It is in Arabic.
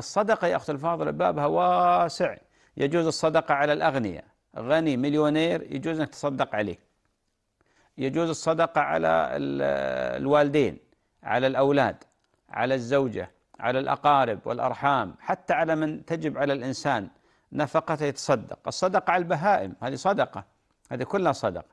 الصدقة يا اختي الفاضلة بابها واسع يجوز الصدقة على الأغنياء غني مليونير يجوز أنك تصدق عليه يجوز الصدقة على الوالدين على الأولاد على الزوجة على الأقارب والأرحام حتى على من تجب على الإنسان نفقته يتصدق الصدقة على البهائم هذه صدقة هذه كلها صدقة